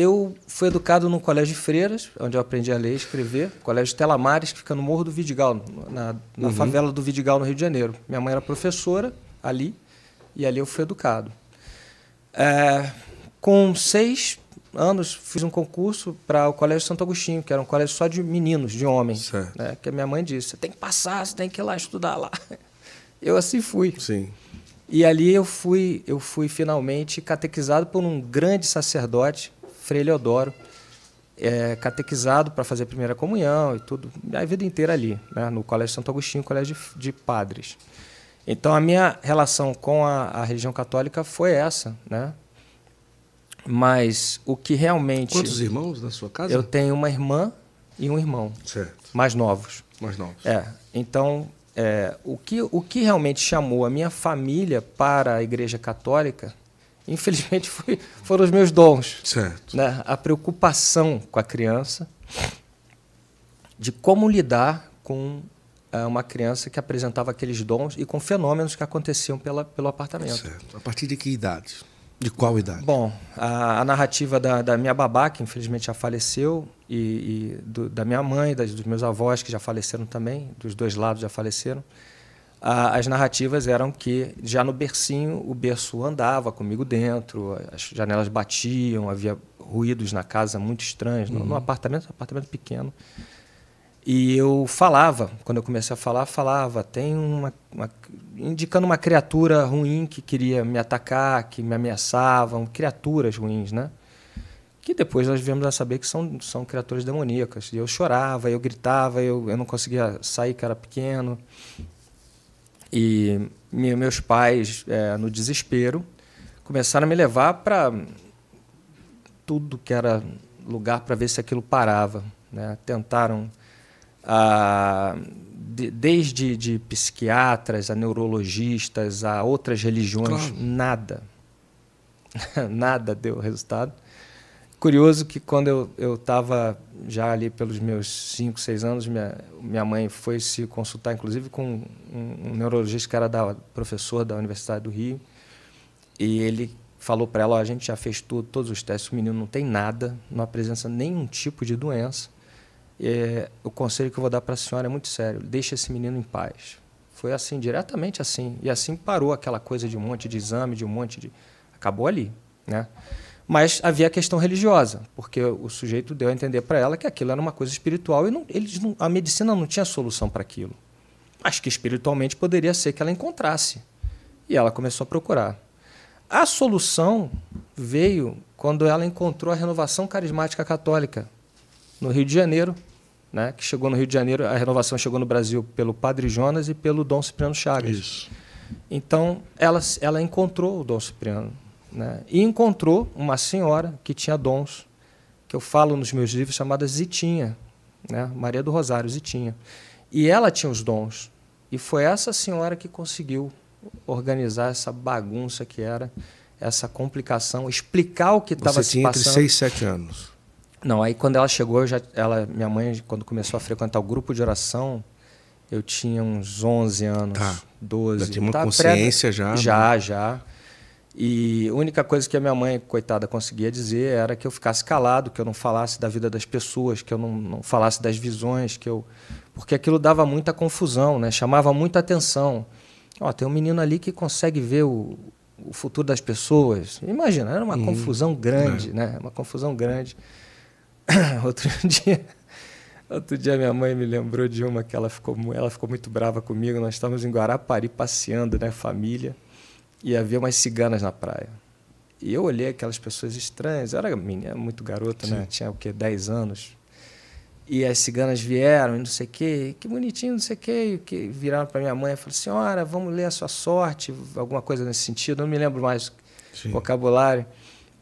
eu fui educado no Colégio de Freiras, onde eu aprendi a ler e escrever. Colégio Telamares, que fica no Morro do Vidigal, na, na uhum. favela do Vidigal, no Rio de Janeiro. Minha mãe era professora ali, e ali eu fui educado. É, com seis anos, fiz um concurso para o Colégio Santo Agostinho, que era um colégio só de meninos, de homens. Né? Que a minha mãe disse: você tem que passar, você tem que ir lá estudar lá. Eu assim fui. Sim. E ali eu fui, eu fui finalmente catequizado por um grande sacerdote Frei Leodoro, é, catequizado para fazer a primeira comunhão e tudo, a vida inteira ali, né, no Colégio Santo Agostinho, Colégio de, de Padres. Então a minha relação com a, a religião católica foi essa, né? Mas o que realmente. Quantos irmãos na sua casa? Eu tenho uma irmã e um irmão. Certo. Mais novos. Mais novos. É. Então, é, o, que, o que realmente chamou a minha família para a Igreja Católica Infelizmente foi, foram os meus dons. Certo. Né? A preocupação com a criança, de como lidar com é, uma criança que apresentava aqueles dons e com fenômenos que aconteciam pela, pelo apartamento. Certo. A partir de que idade? De qual idade? Bom, a, a narrativa da, da, minha babá, que infelizmente já faleceu, e, e do, da minha mãe, das, dos meus avós, que já faleceram também, dos dois lados já faleceram, as narrativas eram que já no bercinho o berço andava comigo dentro, as janelas batiam, havia ruídos na casa muito estranhos, uhum. no, no uhum. apartamento, apartamento pequeno. E eu falava, quando eu comecei a falar, falava, tem uma, uma, indicando uma criatura ruim que queria me atacar, que me ameaçavam, criaturas ruins, né? Que depois nós viemos a saber que são, são criaturas demoníacas. E eu chorava, eu gritava, eu, eu não conseguia sair, que era pequeno. E meus pais, é, no desespero, começaram a me levar para tudo que era lugar para ver se aquilo parava. Né? Tentaram, de, desde de psiquiatras a neurologistas a outras religiões, claro. nada. nada deu resultado. Curioso que quando eu, eu estava já ali pelos meus 5, 6 anos, minha, minha mãe foi se consultar, inclusive, com um, um neurologista que era da, professor da Universidade do Rio. E ele falou para ela: a gente já fez tudo, todos os testes, o menino não tem nada, não apresenta nenhum tipo de doença. É, o conselho que eu vou dar para a senhora é muito sério: deixa esse menino em paz. Foi assim, diretamente assim. E assim parou aquela coisa de um monte de exame, de um monte de. Acabou ali, né? Mas havia a questão religiosa, porque o sujeito deu a entender para ela que aquilo era uma coisa espiritual e não, eles não, a medicina não tinha solução para aquilo. Mas que espiritualmente poderia ser que ela encontrasse. E ela começou a procurar. A solução veio quando ela encontrou a renovação carismática católica no Rio de Janeiro, né? que chegou no Rio de Janeiro, a renovação chegou no Brasil pelo Padre Jonas e pelo Dom Cipriano Chagas. Isso. Então, ela, ela encontrou o Dom Cipriano né? E encontrou uma senhora que tinha dons, que eu falo nos meus livros, chamada Zitinha, né? Maria do Rosário Zitinha. E ela tinha os dons. E foi essa senhora que conseguiu organizar essa bagunça que era, essa complicação, explicar o que estava se passando. Você tinha entre 6 e 7 anos. Não, aí quando ela chegou, já, ela, minha mãe, quando começou a frequentar o grupo de oração, eu tinha uns 11 anos, tá. 12. Já tinha uma tá consciência pré... já? Já, né? já. E a única coisa que a minha mãe, coitada, conseguia dizer era que eu ficasse calado, que eu não falasse da vida das pessoas, que eu não, não falasse das visões, que eu. Porque aquilo dava muita confusão, né? chamava muita atenção. Ó, tem um menino ali que consegue ver o, o futuro das pessoas. Imagina, era uma uhum. confusão grande, é. né? Uma confusão grande. outro dia, outro dia minha mãe me lembrou de uma que ela ficou, ela ficou muito brava comigo. Nós estávamos em Guarapari passeando, né, família e havia umas ciganas na praia. E eu olhei aquelas pessoas estranhas, eu era menina, muito garota, né? Tinha o quê? 10 anos. E as ciganas vieram e não sei o quê, que bonitinho, não sei o quê, e que viraram para minha mãe e falaram: "Senhora, vamos ler a sua sorte", alguma coisa nesse sentido, eu não me lembro mais Sim. vocabulário.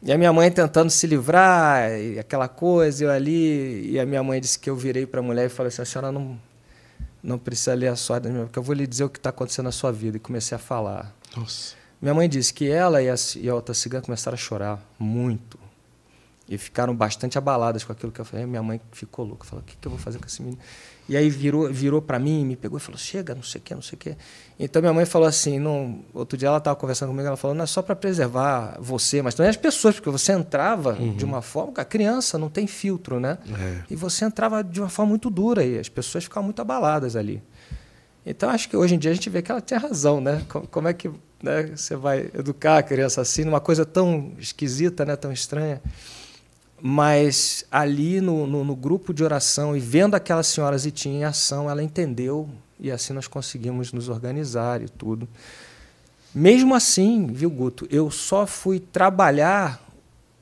E a minha mãe tentando se livrar, aquela coisa, eu ali, e a minha mãe disse que eu virei para a mulher e falei assim: "A senhora não não precisa ler a sorte, minha porque eu vou lhe dizer o que está acontecendo na sua vida". E comecei a falar. Nossa. Minha mãe disse que ela e a, e a outra cigana começaram a chorar muito. E ficaram bastante abaladas com aquilo que eu falei. Minha mãe ficou louca. Falou, o que, que eu vou fazer com esse menino? E aí virou, virou para mim, me pegou e falou, chega, não sei o quê, não sei o quê. Então minha mãe falou assim, não, outro dia ela estava conversando comigo, ela falou, não é só para preservar você, mas também as pessoas, porque você entrava uhum. de uma forma, a criança não tem filtro, né? É. E você entrava de uma forma muito dura e as pessoas ficavam muito abaladas ali. Então acho que hoje em dia a gente vê que ela tem razão, né? Como é que né? Você vai educar a criança assim, numa coisa tão esquisita, né? Tão estranha. Mas ali no, no, no grupo de oração e vendo aquelas senhoras e tinha em ação, ela entendeu e assim nós conseguimos nos organizar e tudo. Mesmo assim, viu, Guto, eu só fui trabalhar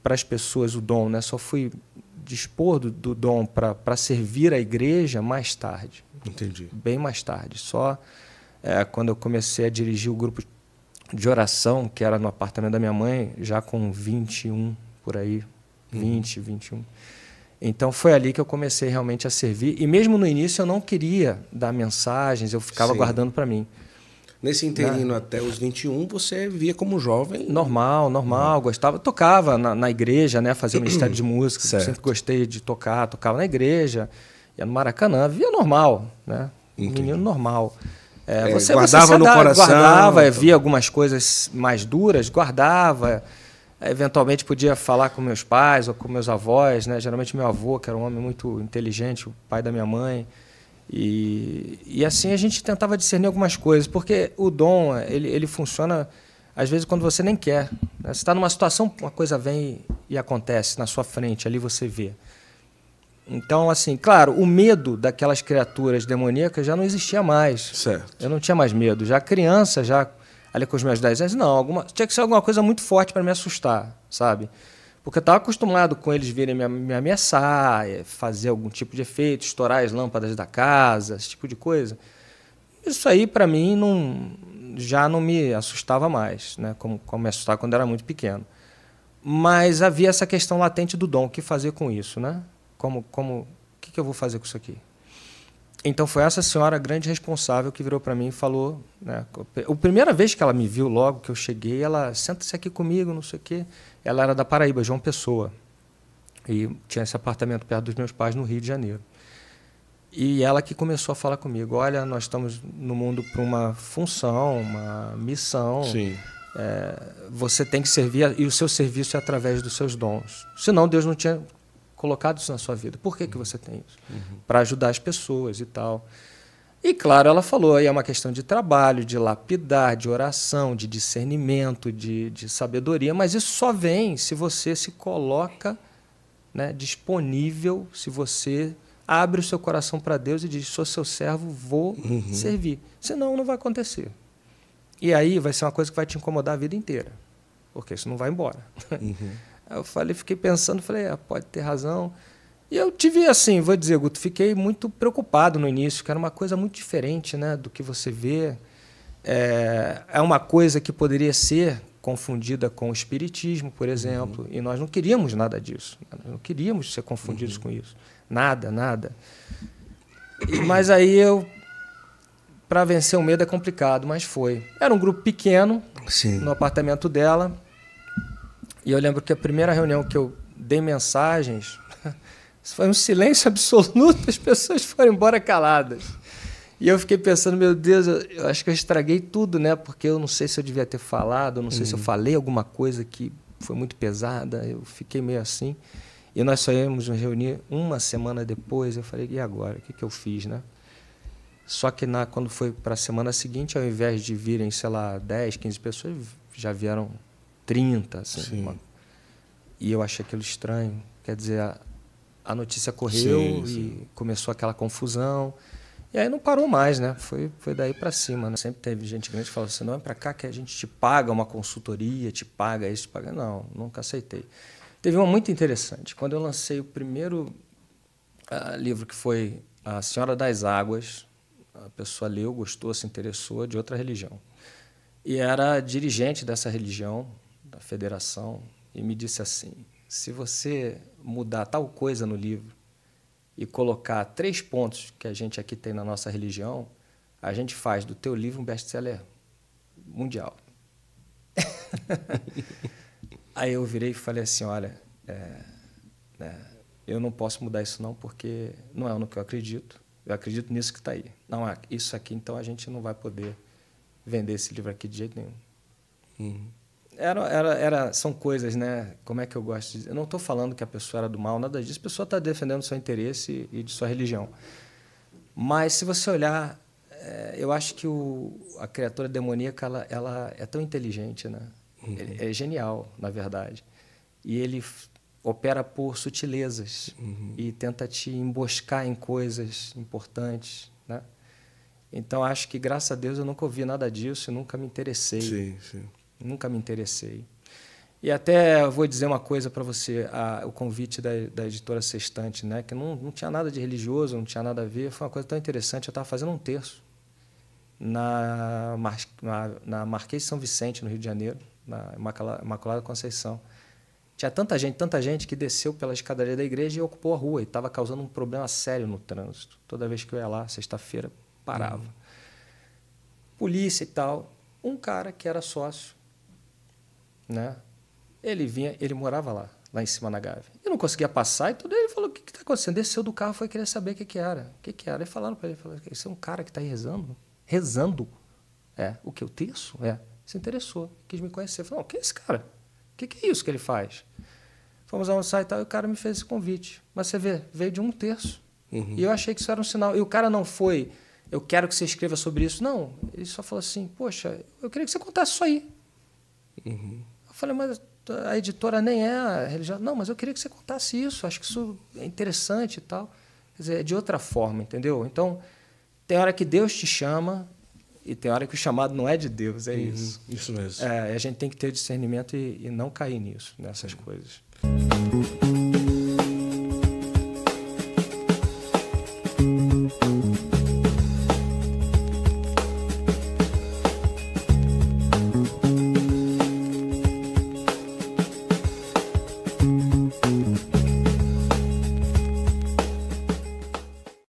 para as pessoas o dom, né? Só fui dispor do, do dom para servir a igreja mais tarde. Entendi. Bem mais tarde. Só é, quando eu comecei a dirigir o grupo de oração, que era no apartamento da minha mãe, já com 21 por aí, 20, uhum. 21. Então foi ali que eu comecei realmente a servir. E mesmo no início eu não queria dar mensagens, eu ficava Sim. guardando para mim. Nesse né? interino na... até os 21, você via como jovem? Normal, normal, gostava. Tocava na, na, igreja, né? Fazia ministério de música. Sempre gostei de tocar, tocava na igreja, ia no Maracanã, via normal, né? Entendi. Menino normal. É, é, você, guardava você no adava, coração. Guardava, é, então. via algumas coisas mais duras, guardava. Eventualmente podia falar com meus pais ou com meus avós, né? Geralmente meu avô, que era um homem muito inteligente, o pai da minha mãe. E, e assim a gente tentava discernir algumas coisas, porque o dom, ele, ele funciona às vezes quando você nem quer. Né? Você está numa situação, uma coisa vem e acontece na sua frente, ali você vê. Então, assim, claro, o medo daquelas criaturas demoníacas já não existia mais. Certo. Eu não tinha mais medo. Já criança, já ali com os meus 10 anos, não, alguma, tinha que ser alguma coisa muito forte para me assustar, sabe? Porque eu estava acostumado com eles virem me, me ameaçar, eh, fazer algum tipo de efeito, estourar as lâmpadas da casa, esse tipo de coisa. Isso aí, para mim, não, já não me assustava mais, né? como, como me assustava quando era muito pequeno. Mas havia essa questão latente do dom, o que fazer com isso, né? Como, como, o que, que eu vou fazer com isso aqui? Então foi essa senhora grande responsável que virou para mim e falou, né? A primeira vez que ela me viu logo que eu cheguei, ela senta-se aqui comigo, não sei o quê. Ela era da Paraíba, João Pessoa. E tinha esse apartamento perto dos meus pais no Rio de Janeiro. E ela que começou a falar comigo, olha, nós estamos no mundo para uma função, uma missão. Sim. É, você tem que servir e o seu serviço é através dos seus dons. Senão Deus não tinha colocado isso na sua vida. Por que, que uhum. você tem isso? Uhum. Para ajudar as pessoas e tal. E claro, ela falou, aí é uma questão de trabalho, de lapidar, de oração, de discernimento, de, de sabedoria, mas isso só vem se você se coloca né, disponível, se você abre o seu coração para Deus e diz: sou seu servo, vou uhum. servir. Senão não vai acontecer. E aí vai ser uma coisa que vai te incomodar a vida inteira, porque isso não vai embora. Uhum. Aí eu falei, fiquei pensando, falei, ah, pode ter razão. E eu tive assim, vou dizer, Guto, fiquei muito preocupado no início, que era uma coisa muito diferente né, do que você vê. É, é uma coisa que poderia ser confundida com o espiritismo, por exemplo, uhum. e nós não queríamos nada disso. Né, nós não queríamos ser confundidos uhum. com isso. Nada, nada. Mas aí eu para vencer o medo é complicado, mas foi. Era um grupo pequeno, Sim. no apartamento dela. E eu lembro que a primeira reunião que eu dei mensagens, foi um silêncio absoluto, as pessoas foram embora caladas. E eu fiquei pensando, meu Deus, eu acho que eu estraguei tudo, né? Porque eu não sei se eu devia ter falado, não sei uhum. se eu uhum. falei alguma coisa que foi muito pesada, eu fiquei meio assim. E nós só íamos nos reunir uma semana depois. Eu falei, e agora? O que, que eu fiz, né? Só que na, quando foi para a semana seguinte, ao invés de virem, sei lá, 10, 15 pessoas, já vieram 30, assim. Uma... E eu achei aquilo estranho. Quer dizer, a, a notícia correu sim, e sim. começou aquela confusão. E aí não parou mais, né? Foi, foi daí para cima. Né? Sempre teve gente grande que falou assim: não é para cá que a gente te paga uma consultoria, te paga isso, te paga. Não, nunca aceitei. Teve uma muito interessante. Quando eu lancei o primeiro uh, livro, que foi A Senhora das Águas, a pessoa leu, gostou, se interessou, de outra religião. E era dirigente dessa religião, da federação e me disse assim: se você mudar tal coisa no livro e colocar três pontos que a gente aqui tem na nossa religião, a gente faz do teu livro um best-seller mundial. Aí eu virei e falei assim, olha, é, né, eu não posso mudar isso não porque não é no que eu acredito. Eu acredito nisso que está aí. Não, isso aqui então a gente não vai poder vender esse livro aqui de jeito nenhum. Uhum era, era, era, são coisas, né? Como é que eu gosto de dizer? Eu não estou falando que a pessoa era do mal, nada disso. A pessoa está defendendo seu interesse e de sua religião. Mas se você olhar, eh, eu acho que o, a criatura demoníaca ela, ela é tão inteligente, né? Uhum. É, é genial, na verdade. E ele opera por sutilezas uhum. e tenta te emboscar em coisas importantes, né? Então acho que graças a Deus eu nunca ouvi nada disso, e nunca me interessei. Sim, sim. Nunca me interessei. E até vou dizer uma coisa para você, a, o convite da, da, editora Sextante, né, que não, não tinha nada de religioso, não tinha nada a ver, foi uma coisa tão interessante, eu estava fazendo um terço na, Mar, na, na Marquês de São Vicente, no Rio de Janeiro, na Imacula, Imaculada Conceição. Tinha tanta gente, tanta gente que desceu pela escadaria da igreja e ocupou a rua, e estava causando um problema sério no trânsito. Toda vez que eu ia lá, sexta-feira, parava. Uhum. Polícia e tal. Um cara que era sócio né? Ele vinha, ele morava lá, lá em cima na Gávea. Eu não conseguia passar e tudo. Ele falou: "O que está acontecendo?" Desceu do carro, foi querer saber o que que era, o que que era. E falaram para ele: "Falou, esse é um cara que está rezando, rezando." É, o que eu terço? É. Se interessou, quis me conhecer. Falou: "O que é esse cara? O que, que é isso que ele faz?" Fomos almoçar e tal. E o cara me fez esse convite. Mas você vê, veio de um terço. Uhum. E eu achei que isso era um sinal. E o cara não foi, eu quero que você escreva sobre isso. Não, ele só falou assim, poxa, eu queria que você contasse isso aí. Uhum falei, mas a editora nem é religiosa. Não, mas eu queria que você contasse isso, acho que isso é interessante e tal. Quer dizer, é de outra forma, entendeu? Então, tem hora que Deus te chama e tem hora que o chamado não é de Deus, é uhum, isso. Isso mesmo. É, a gente tem que ter discernimento e, e não cair nisso, nessas coisas.